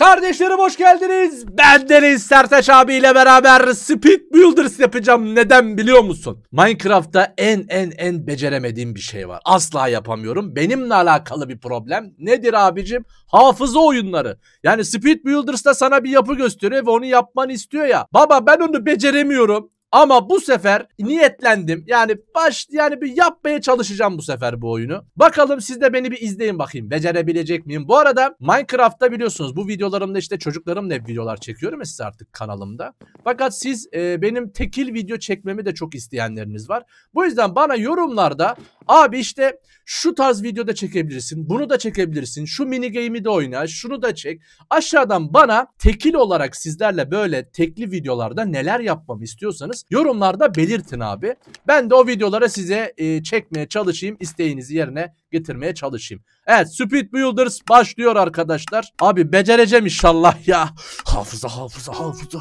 Kardeşlerim hoş geldiniz. Ben Deniz Sertaç abiyle beraber Speed Builders yapacağım. Neden biliyor musun? Minecraft'ta en en en beceremediğim bir şey var. Asla yapamıyorum. Benimle alakalı bir problem. Nedir abicim? Hafıza oyunları. Yani Speed Builders'ta sana bir yapı gösteriyor ve onu yapmanı istiyor ya. Baba ben onu beceremiyorum. Ama bu sefer niyetlendim. Yani baş yani bir yapmaya çalışacağım bu sefer bu oyunu. Bakalım siz de beni bir izleyin bakayım. Becerebilecek miyim? Bu arada Minecraft'ta biliyorsunuz bu videolarımda işte çocuklarım ne videolar çekiyorum size artık kanalımda. Fakat siz e, benim tekil video çekmemi de çok isteyenleriniz var. Bu yüzden bana yorumlarda abi işte şu tarz videoda çekebilirsin. Bunu da çekebilirsin. Şu mini game'i de oyna. Şunu da çek. Aşağıdan bana tekil olarak sizlerle böyle tekli videolarda neler yapmamı istiyorsanız istiyorsanız yorumlarda belirtin abi. Ben de o videolara size e, çekmeye çalışayım. isteğinizi yerine getirmeye çalışayım. Evet Speed Builders başlıyor arkadaşlar. Abi becereceğim inşallah ya. Hafıza hafıza hafıza.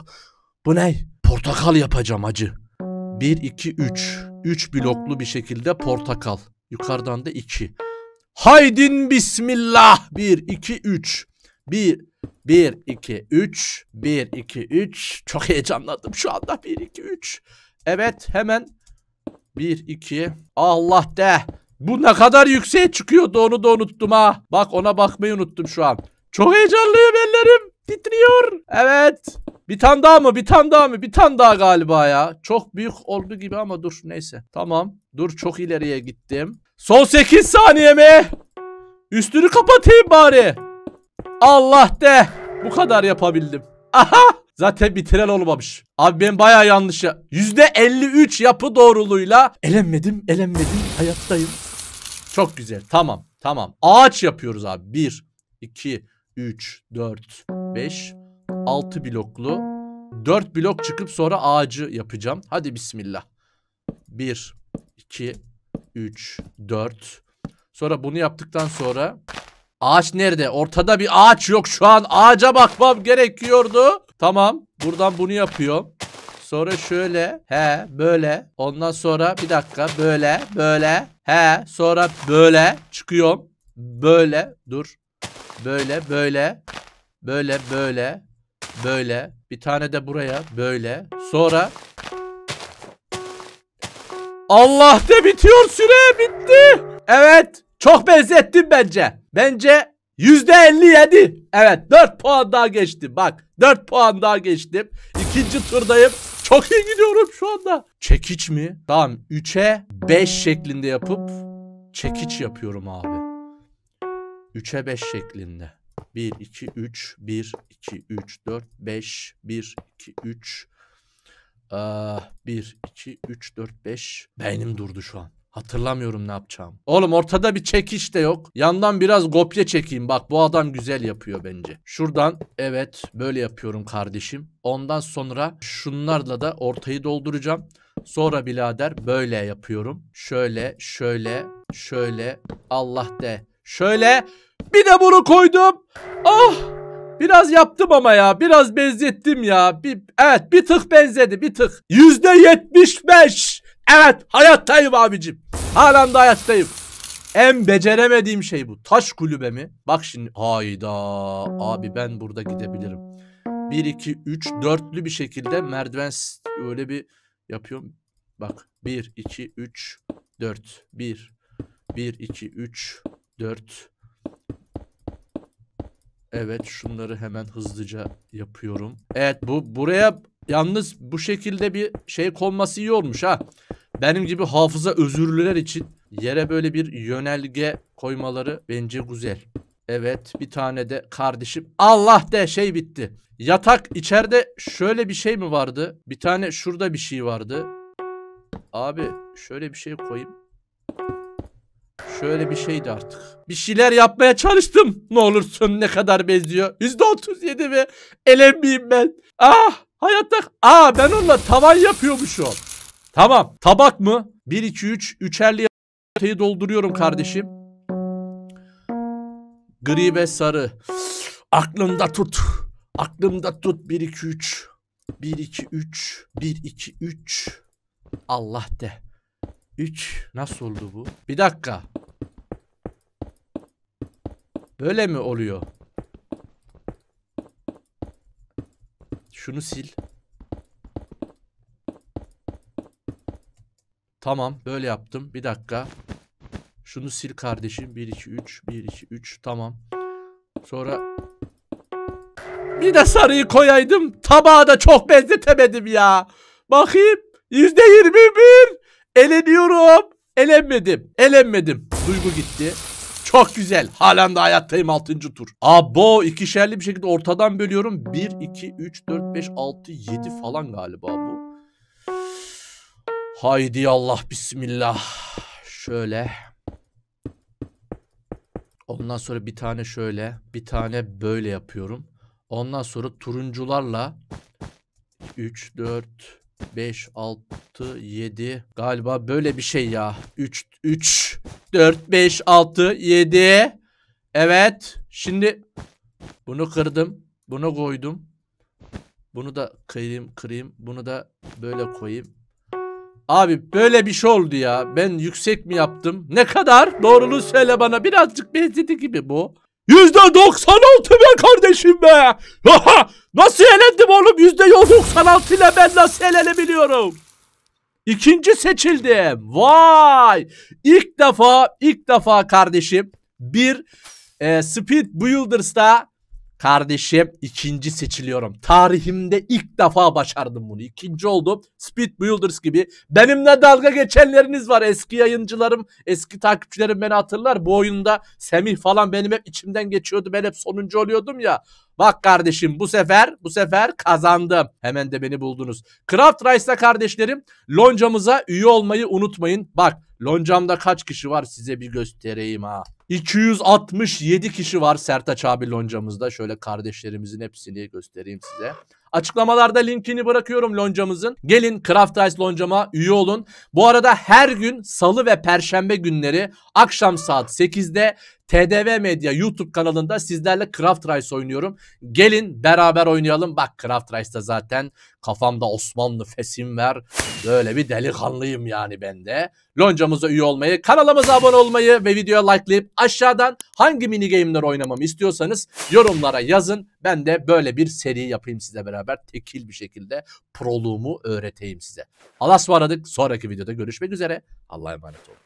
Bu ne? Portakal yapacağım acı. 1, 2, 3. 3 bloklu bir şekilde portakal. Yukarıdan da 2. Haydin bismillah. 1, 2, 3. 1, 1, 2, 3, 1, 2, 3. Çok heyecanlandım şu anda. 1, 2, 3. Evet hemen 1, 2. Allah de. Bu ne kadar yükseğe çıkıyordu onu da unuttum ha. Bak ona bakmayı unuttum şu an. Çok heyecanlıyım ellerim. Titriyor. Evet. Bir tane daha mı? Bir tane daha mı? Bir tane daha galiba ya. Çok büyük oldu gibi ama dur neyse. Tamam. Dur çok ileriye gittim. Son 8 saniye mi? Üstünü kapatayım bari. Allah de. Bu kadar yapabildim. Aha. Zaten bitiren olmamış. Abi ben baya yanlış ya. %53 yapı doğruluğuyla elenmedim, elenmedim, hayattayım. Çok güzel. Tamam, tamam. Ağaç yapıyoruz abi. 1, 2, 3, 4, 5, 6 bloklu. 4 blok çıkıp sonra ağacı yapacağım. Hadi bismillah. 1, 2, 3, 4. Sonra bunu yaptıktan sonra Ağaç nerede? Ortada bir ağaç yok şu an. Ağaca bakmam gerekiyordu. Tamam. Buradan bunu yapıyorum. Sonra şöyle. He böyle. Ondan sonra bir dakika. Böyle. Böyle. He sonra böyle. Çıkıyorum. Böyle. Dur. Böyle. Böyle. Böyle. Böyle. Böyle. Bir tane de buraya. Böyle. Sonra. Allah de bitiyor süre bitti. Evet. Çok benzettim bence. Bence yüzde %57. Evet 4 puan daha geçti. Bak 4 puan daha geçtim. İkinci turdayım. Çok iyi gidiyorum şu anda. Çekiç mi? Tamam 3'e 5 şeklinde yapıp çekiç yapıyorum abi. 3'e 5 şeklinde. 1, 2, 3, 1, 2, 3, 4, 5, 1, 2, 3, Aa, 1, 2, 3, 4, 5. Beynim durdu şu an. Hatırlamıyorum ne yapacağım. Oğlum ortada bir çekiş de yok. Yandan biraz kopya çekeyim. Bak bu adam güzel yapıyor bence. Şuradan evet böyle yapıyorum kardeşim. Ondan sonra şunlarla da ortayı dolduracağım. Sonra birader böyle yapıyorum. Şöyle şöyle şöyle Allah de. Şöyle bir de bunu koydum. Ah! Biraz yaptım ama ya. Biraz benzettim ya. Bir, evet bir tık benzedi bir tık. Yüzde yetmiş beş. Evet hayattayım abicim. Halen de hayattayım. En beceremediğim şey bu. Taş kulübe mi? Bak şimdi. Hayda. Abi ben burada gidebilirim. 1, 2, 3, 4'lü bir şekilde merdiven öyle bir yapıyorum. Bak 1, 2, 3, 4. 1, 1, 2, 3, 4. Evet şunları hemen hızlıca yapıyorum. Evet bu buraya yalnız bu şekilde bir şey konması iyi olmuş ha. Benim gibi hafıza özürlüler için yere böyle bir yönelge koymaları bence güzel. Evet bir tane de kardeşim. Allah de şey bitti. Yatak içeride şöyle bir şey mi vardı? Bir tane şurada bir şey vardı. Abi şöyle bir şey koyayım. Şöyle bir şeydi artık. Bir şeyler yapmaya çalıştım. Ne olursun ne kadar benziyor. %37 ve elemeyim ben. Ah hayatta. Aa ben onunla tavan yapıyormuşum. Tamam. Tabak mı? 1, 2, 3. Üçerli öteyi dolduruyorum kardeşim. Gri ve sarı. Aklında tut. Aklında tut. 1, 2, 3. 1, 2, 3. 1, 2, 3. Allah de. 3. Nasıl oldu bu? Bir dakika. Böyle mi oluyor? Şunu sil. Tamam böyle yaptım. Bir dakika. Şunu sil kardeşim. 1 2 3 1 2 3 tamam. Sonra bir de sarıyı koyaydım. Tabağa da çok benzetemedim ya. Bakayım. yüzde %21. Eleniyorum. Elenmedim. Elenmedim. Duygu gitti. Çok güzel. Halen de hayattayım 6. tur. Abo ikişerli bir şekilde ortadan bölüyorum. 1, 2, 3, 4, 5, 6, 7 falan galiba bu. Haydi Allah bismillah. Şöyle. Ondan sonra bir tane şöyle. Bir tane böyle yapıyorum. Ondan sonra turuncularla 3, 4, 5, 6, 7 galiba böyle bir şey ya. 3, 3, 4, 5, 6, 7. Evet. Şimdi bunu kırdım. Bunu koydum. Bunu da kırayım kırayım. Bunu da böyle koyayım. Abi böyle bir şey oldu ya. Ben yüksek mi yaptım? Ne kadar? Doğruluğu söyle bana. Birazcık benzedi gibi bu. Yüzde doksan altı be kardeşim be. nasıl elendim oğlum? Yüzde doksan altı ile ben nasıl elenebiliyorum? İkinci seçildim. Vay. İlk defa, ilk defa kardeşim bir e, Speed Builders'ta Kardeşim ikinci seçiliyorum. Tarihimde ilk defa başardım bunu. İkinci oldum. Speed Builders gibi. Benimle dalga geçenleriniz var. Eski yayıncılarım, eski takipçilerim beni hatırlar. Bu oyunda Semih falan benim hep içimden geçiyordu. Ben hep sonuncu oluyordum ya. Bak kardeşim bu sefer bu sefer kazandım. Hemen de beni buldunuz. Craft Rice'la kardeşlerim loncamıza üye olmayı unutmayın. Bak loncamda kaç kişi var size bir göstereyim ha. 267 kişi var Sertaç abi loncamızda. Şöyle kardeşlerimizin hepsini göstereyim size. Açıklamalarda linkini bırakıyorum loncamızın. Gelin Craft Ice loncama üye olun. Bu arada her gün salı ve perşembe günleri akşam saat 8'de TDV Medya YouTube kanalında sizlerle Craft Rice oynuyorum. Gelin beraber oynayalım. Bak Craft Rice'da zaten kafamda Osmanlı fesim var. Böyle bir delikanlıyım yani ben de. Loncamıza üye olmayı, kanalımıza abone olmayı ve videoya likelayıp aşağıdan hangi mini game'ler oynamamı istiyorsanız yorumlara yazın. Ben de böyle bir seri yapayım size beraber. Tekil bir şekilde proluğumu öğreteyim size. Allah'a aradık. Sonraki videoda görüşmek üzere. Allah'a emanet olun.